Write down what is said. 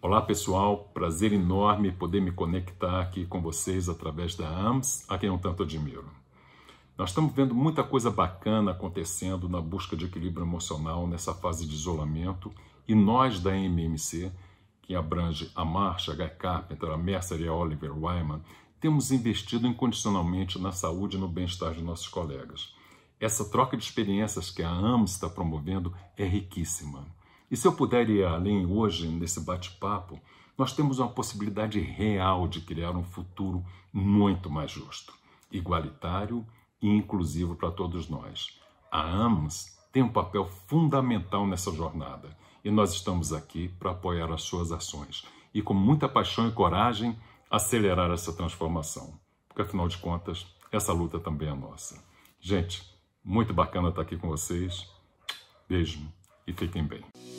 Olá pessoal, prazer enorme poder me conectar aqui com vocês através da AMS, a quem eu tanto admiro. Nós estamos vendo muita coisa bacana acontecendo na busca de equilíbrio emocional nessa fase de isolamento e nós da MMC, que abrange a Marcha, a Guy Carpenter, a Mercer e a Oliver Wyman, temos investido incondicionalmente na saúde e no bem-estar de nossos colegas. Essa troca de experiências que a AMS está promovendo é riquíssima. E se eu puder ir além hoje nesse bate-papo, nós temos uma possibilidade real de criar um futuro muito mais justo, igualitário e inclusivo para todos nós. A AMS tem um papel fundamental nessa jornada e nós estamos aqui para apoiar as suas ações e, com muita paixão e coragem, acelerar essa transformação, porque afinal de contas, essa luta também é nossa. Gente, muito bacana estar aqui com vocês. Beijo e fiquem bem.